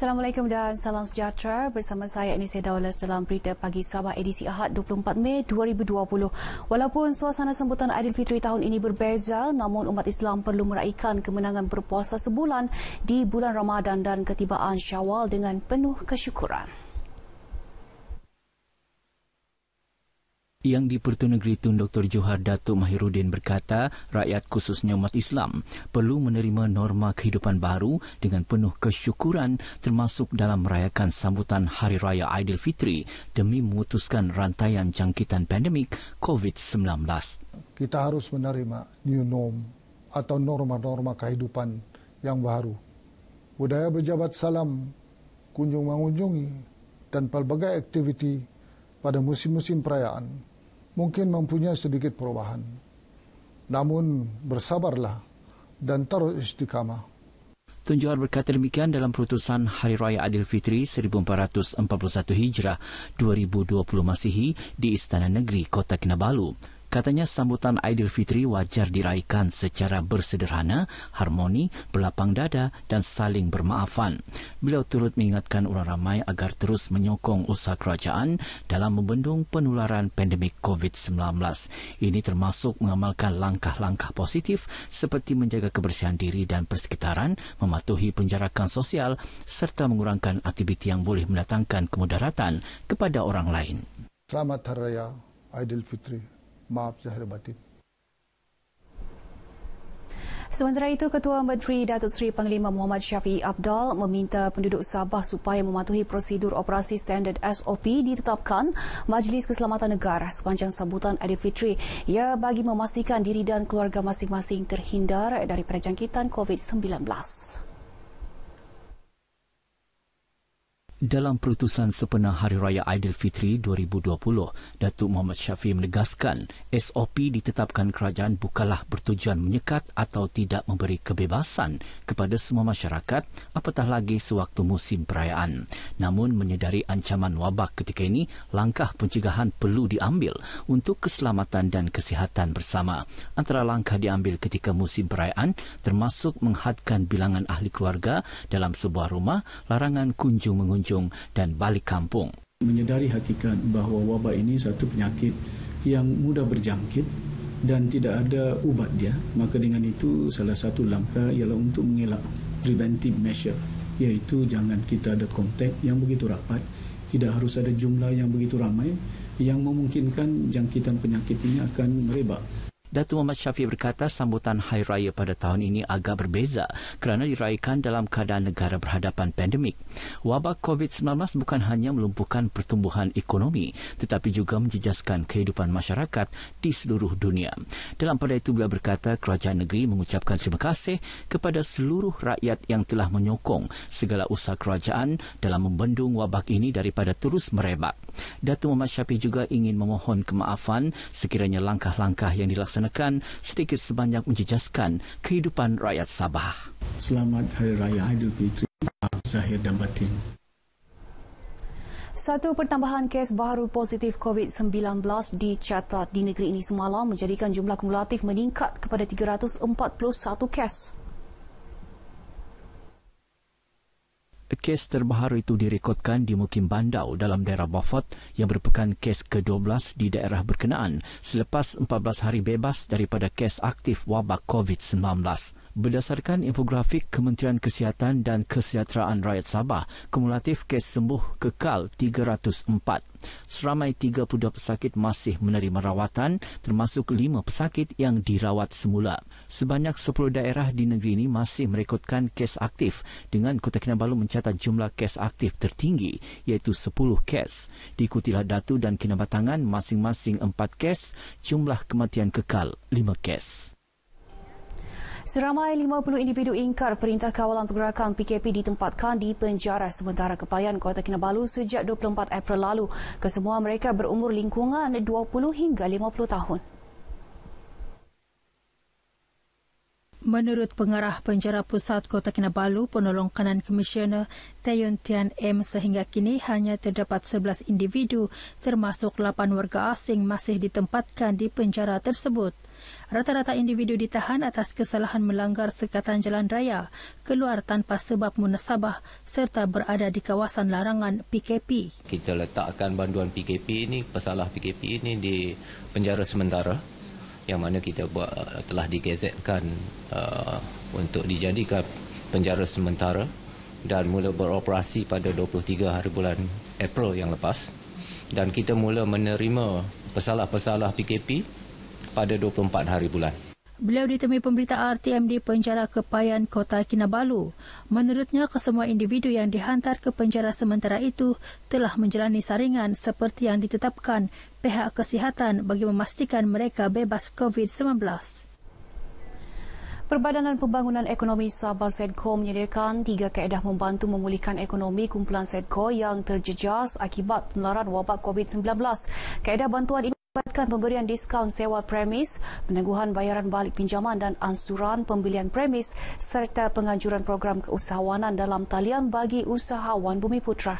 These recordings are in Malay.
Assalamualaikum dan salam sejahtera. Bersama saya Anissa Daulas dalam berita pagi Sabah edisi Ahad 24 Mei 2020. Walaupun suasana sambutan Aidilfitri tahun ini berbeza, namun umat Islam perlu meraihkan kemenangan berpuasa sebulan di bulan Ramadan dan ketibaan Syawal dengan penuh kesyukuran. Yang di Pertuan Negeri Tun Dr. Johar Datuk Mahirudin berkata, rakyat khususnya umat Islam perlu menerima norma kehidupan baru dengan penuh kesyukuran termasuk dalam merayakan sambutan Hari Raya Aidilfitri demi memutuskan rantaian jangkitan pandemik COVID-19. Kita harus menerima new norm atau norma-norma kehidupan yang baru. Budaya berjabat salam, kunjung-mengunjungi dan pelbagai aktiviti pada musim-musim perayaan mungkin mempunyai sedikit perubahan. Namun bersabarlah dan taruh istiqamah. Tun berkata demikian dalam perutusan Hari Raya Adil Fitri 1441 Hijrah 2020 Masihi di Istana Negeri Kota Kinabalu. Katanya sambutan Aidilfitri wajar diraihkan secara bersederhana, harmoni, berlapang dada dan saling bermaafan. Beliau turut mengingatkan orang ramai agar terus menyokong usaha kerajaan dalam membendung penularan pandemik COVID-19. Ini termasuk mengamalkan langkah-langkah positif seperti menjaga kebersihan diri dan persekitaran, mematuhi penjarakan sosial serta mengurangkan aktiviti yang boleh mendatangkan kemudaratan kepada orang lain. Selamat Hari Raya Aidilfitri maaf zahir batin. Sementara itu, Ketua Menteri Datuk Seri Panglima Muhammad Syafiq Abdal meminta penduduk Sabah supaya mematuhi prosedur operasi standard SOP ditetapkan Majlis Keselamatan Negara sepanjang sambutan Adil Fitri ia bagi memastikan diri dan keluarga masing-masing terhindar dari perjangkitan COVID-19. Dalam perutusan sepenuh Hari Raya Aidilfitri 2020, Datuk Muhammad Syafiq menegaskan SOP ditetapkan kerajaan bukanlah bertujuan menyekat atau tidak memberi kebebasan kepada semua masyarakat apatah lagi sewaktu musim perayaan. Namun menyedari ancaman wabak ketika ini, langkah pencegahan perlu diambil untuk keselamatan dan kesihatan bersama. Antara langkah diambil ketika musim perayaan termasuk menghadkan bilangan ahli keluarga dalam sebuah rumah, larangan kunjung mengunjungi berkunjung dan balik kampung. Menyedari hakikat bahawa wabak ini satu penyakit yang mudah berjangkit dan tidak ada ubat dia, maka dengan itu salah satu langkah ialah untuk mengelak preventive measure iaitu jangan kita ada kontak yang begitu rapat, tidak harus ada jumlah yang begitu ramai yang memungkinkan jangkitan penyakit ini akan merebak. Datuk Muhammad Syafiq berkata sambutan Hari Raya pada tahun ini agak berbeza kerana diraikan dalam keadaan negara berhadapan pandemik. Wabak COVID-19 bukan hanya melumpuhkan pertumbuhan ekonomi tetapi juga menjejaskan kehidupan masyarakat di seluruh dunia. Dalam pada itu beliau berkata kerajaan negeri mengucapkan terima kasih kepada seluruh rakyat yang telah menyokong segala usaha kerajaan dalam membendung wabak ini daripada terus merebak. Datuk Muhammad Syafiq juga ingin memohon kemaafan sekiranya langkah-langkah yang dilaksanakan dilaksanakan sedikit sebanyak menjejaskan kehidupan rakyat Sabah. Selamat Hari Raya Aidilfitri, Zahir dan Batin. Satu pertambahan kes baru positif COVID-19 dicatat di negeri ini semalam menjadikan jumlah kumulatif meningkat kepada 341 kes kes terbaru itu direkodkan di Mukim Bandau dalam daerah Bafot yang merupakan kes ke-12 di daerah berkenaan selepas 14 hari bebas daripada kes aktif wabak COVID-19. Berdasarkan infografik Kementerian Kesihatan dan Kesejahteraan Rakyat Sabah, kumulatif kes sembuh kekal 304. Seramai 32 pesakit masih menerima rawatan termasuk 5 pesakit yang dirawat semula. Sebanyak 10 daerah di negeri ini masih merekodkan kes aktif dengan Kota Kinabalu mencatat jumlah kes aktif tertinggi iaitu 10 kes. Diikutilah Datu dan Kinabatangan masing-masing 4 kes, jumlah kematian kekal 5 kes. Seramai 50 individu ingkar perintah kawalan pergerakan PKP ditempatkan di penjara sementara Kepayan Kota Kinabalu sejak 24 April lalu. Kesemua mereka berumur lingkungan 20 hingga 50 tahun. Menurut pengarah penjara pusat Kota Kinabalu, penolong kanan komisioner Tayun Tian M sehingga kini hanya terdapat 11 individu termasuk 8 warga asing masih ditempatkan di penjara tersebut. Rata-rata individu ditahan atas kesalahan melanggar sekatan jalan raya, keluar tanpa sebab munasabah serta berada di kawasan larangan PKP. Kita letakkan banduan PKP ini, pesalah PKP ini di penjara sementara yang mana kita buat uh, telah digazetkan uh, untuk dijadikan penjara sementara dan mula beroperasi pada 23 hari bulan April yang lepas dan kita mula menerima pesalah-pesalah PKP pada 24 hari bulan. Beliau ditemui pemberita RTM di penjara Kepayan, Kota Kinabalu. Menurutnya, kesemua individu yang dihantar ke penjara sementara itu telah menjalani saringan seperti yang ditetapkan pihak kesihatan bagi memastikan mereka bebas COVID-19. Perbadanan Pembangunan Ekonomi Sabah Zedco menyediakan tiga kaedah membantu memulihkan ekonomi kumpulan Zedco yang terjejas akibat penularan wabak COVID-19. Kaedah bantuan ini Dapatkan pemberian diskaun sewa premis, peneguhan bayaran balik pinjaman dan ansuran pembelian premis serta penganjuran program keusahawanan dalam talian bagi usahawan Bumi Putra.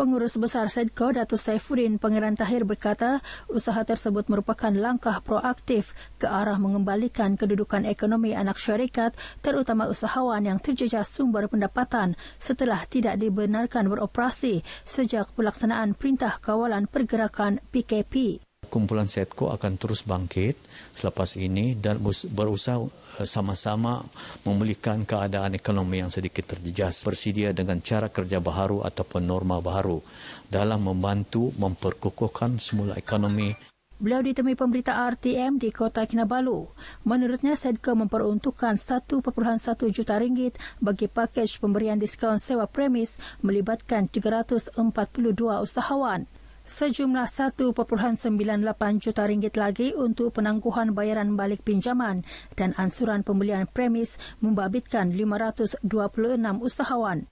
Pengurus Besar Sedco Datu Saifuddin Pangeran Tahir berkata usaha tersebut merupakan langkah proaktif ke arah mengembalikan kedudukan ekonomi anak syarikat terutama usahawan yang terjejas sumber pendapatan setelah tidak dibenarkan beroperasi sejak pelaksanaan Perintah Kawalan Pergerakan PKP kumpulan setko akan terus bangkit selepas ini dan berusaha eh, sama-sama memulihkan keadaan ekonomi yang sedikit terjejas bersedia dengan cara kerja baharu ataupun norma baharu dalam membantu memperkukuhkan semula ekonomi. Beliau ditemui pemberita RTM di Kota Kinabalu. Menurutnya, Sedco memperuntukkan 1.1 juta ringgit bagi pakej pemberian diskaun sewa premis melibatkan 342 usahawan sejumlah 1.98 juta ringgit lagi untuk penangguhan bayaran balik pinjaman dan ansuran pembelian premis membabitkan 526 usahawan.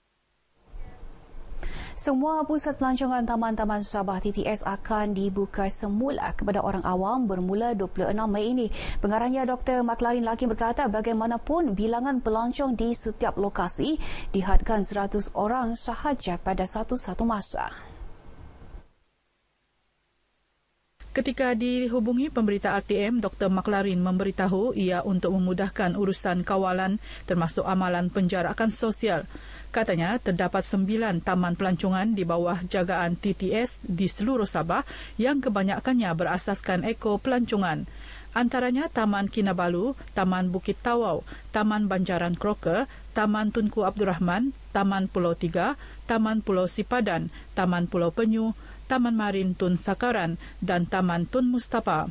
Semua pusat pelancongan Taman-Taman Sabah TTS akan dibuka semula kepada orang awam bermula 26 Mei ini. Pengarahnya Dr. Maklarin Lakin berkata bagaimanapun bilangan pelancong di setiap lokasi dihadkan 100 orang sahaja pada satu-satu masa. Ketika dihubungi pemberita RTM, Dr. Maklarin memberitahu ia untuk memudahkan urusan kawalan termasuk amalan penjarakan sosial. Katanya terdapat sembilan taman pelancongan di bawah jagaan TTS di seluruh Sabah yang kebanyakannya berasaskan eko pelancongan. Antaranya Taman Kinabalu, Taman Bukit Tawau, Taman Banjaran Kroke, Taman Tunku Abdul Rahman, Taman Pulau Tiga, Taman Pulau Sipadan, Taman Pulau Penyu, Taman Marin Tun Sakaran dan Taman Tun Mustafa.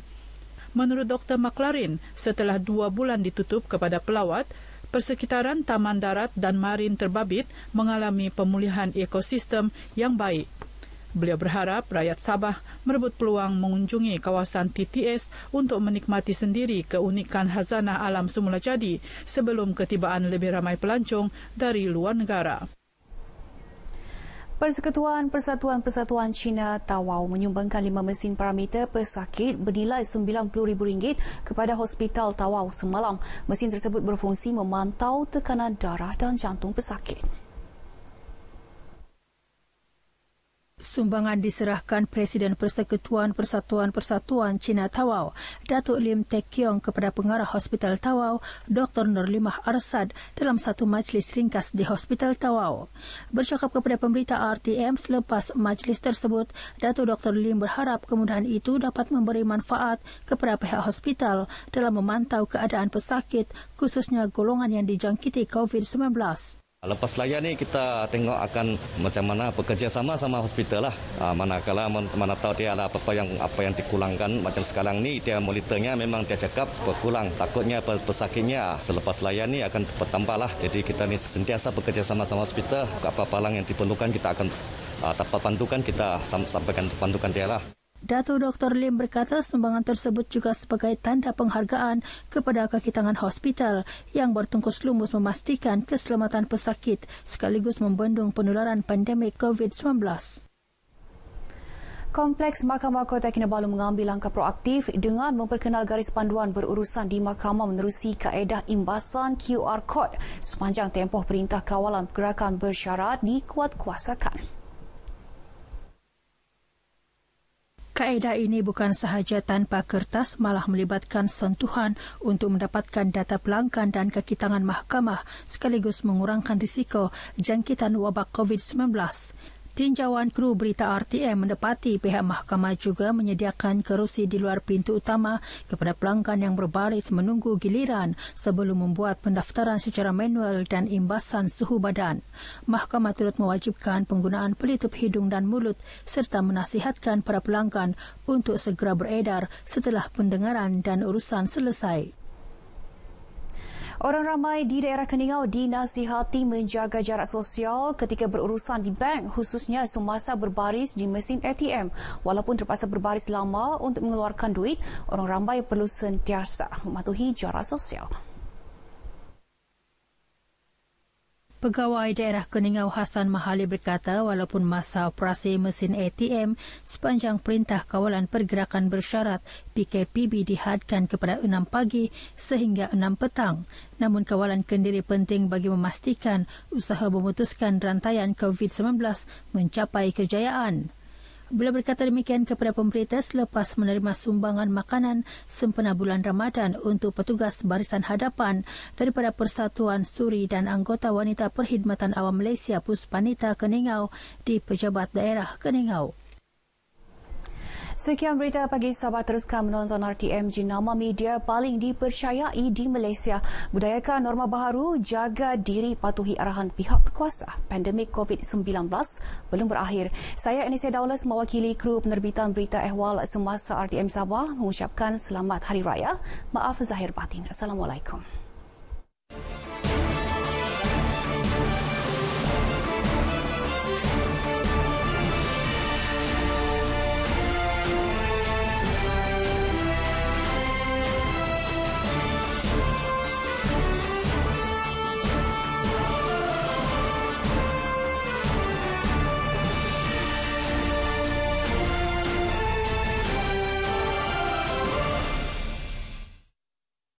Menurut Dr. McLaren, setelah dua bulan ditutup kepada pelawat, persekitaran Taman Darat dan Marin Terbabit mengalami pemulihan ekosistem yang baik. Beliau berharap rakyat Sabah merebut peluang mengunjungi kawasan TTS untuk menikmati sendiri keunikan hazanah alam semula jadi sebelum ketibaan lebih ramai pelancong dari luar negara. Persekutuan Persatuan-Persatuan China Tawau menyumbangkan lima mesin parameter pesakit bernilai RM90,000 kepada Hospital Tawau semalam. Mesin tersebut berfungsi memantau tekanan darah dan jantung pesakit. Sumbangan diserahkan Presiden Persekutuan Persatuan Persatuan Cina Tawau, Datuk Lim Tek Kiong kepada pengarah Hospital Tawau, Dr. Nurlimah Arsad dalam satu majlis ringkas di Hospital Tawau. Bercakap kepada pemberita RTM selepas majlis tersebut, Datuk Dr. Lim berharap kemudahan itu dapat memberi manfaat kepada pihak hospital dalam memantau keadaan pesakit khususnya golongan yang dijangkiti COVID-19. Lepas layar ni kita tengok akan macam mana bekerja sama sama hospital lah. Ah, manakala mana tahu dia ada apa-apa yang apa yang dikulangkan macam sekarang ni dia monitornya memang dia cakap berkurang. Takutnya pesakitnya ah, selepas layar ni akan bertambah lah. Jadi kita ni sentiasa bekerja sama sama hospital. Apa-apa yang diperlukan kita akan ah, dapat pantukan kita sampaikan pantukan dia lah. Datuk Dr. Lim berkata sumbangan tersebut juga sebagai tanda penghargaan kepada kakitangan hospital yang bertungkus lumus memastikan keselamatan pesakit sekaligus membendung penularan pandemik COVID-19. Kompleks Mahkamah Kota Kinabalu mengambil langkah proaktif dengan memperkenal garis panduan berurusan di mahkamah menerusi kaedah imbasan QR Code sepanjang tempoh perintah kawalan pergerakan bersyarat dikuatkuasakan. kuasakan. Kaedah ini bukan sahaja tanpa kertas malah melibatkan sentuhan untuk mendapatkan data pelanggan dan kekitangan mahkamah sekaligus mengurangkan risiko jangkitan wabak COVID-19. Tinjauan kru berita RTM mendapati pihak mahkamah juga menyediakan kerusi di luar pintu utama kepada pelanggan yang berbaris menunggu giliran sebelum membuat pendaftaran secara manual dan imbasan suhu badan. Mahkamah turut mewajibkan penggunaan pelitup hidung dan mulut serta menasihatkan para pelanggan untuk segera beredar setelah pendengaran dan urusan selesai. Orang ramai di daerah Keningau dinasihati menjaga jarak sosial ketika berurusan di bank khususnya semasa berbaris di mesin ATM. Walaupun terpaksa berbaris lama untuk mengeluarkan duit, orang ramai perlu sentiasa mematuhi jarak sosial. Pegawai daerah Keningau Hasan Mahali berkata walaupun masa operasi mesin ATM sepanjang Perintah Kawalan Pergerakan Bersyarat PKPB dihadkan kepada 6 pagi sehingga 6 petang. Namun kawalan kendiri penting bagi memastikan usaha memutuskan rantaian COVID-19 mencapai kejayaan. Beliau berkata demikian kepada pemerintah selepas menerima sumbangan makanan sempena bulan Ramadan untuk petugas barisan hadapan daripada Persatuan Suri dan Anggota Wanita Perkhidmatan Awam Malaysia Puspanita Keningau di Pejabat Daerah Keningau. Sekian berita pagi sahabat teruskan menonton RTM Jenama Media paling dipercayai di Malaysia. Budayakan norma baru, jaga diri patuhi arahan pihak berkuasa. Pandemik COVID-19 belum berakhir. Saya Anissa Daulas mewakili kru penerbitan berita ehwal semasa RTM Sabah mengucapkan selamat Hari Raya. Maaf Zahir Batin. Assalamualaikum.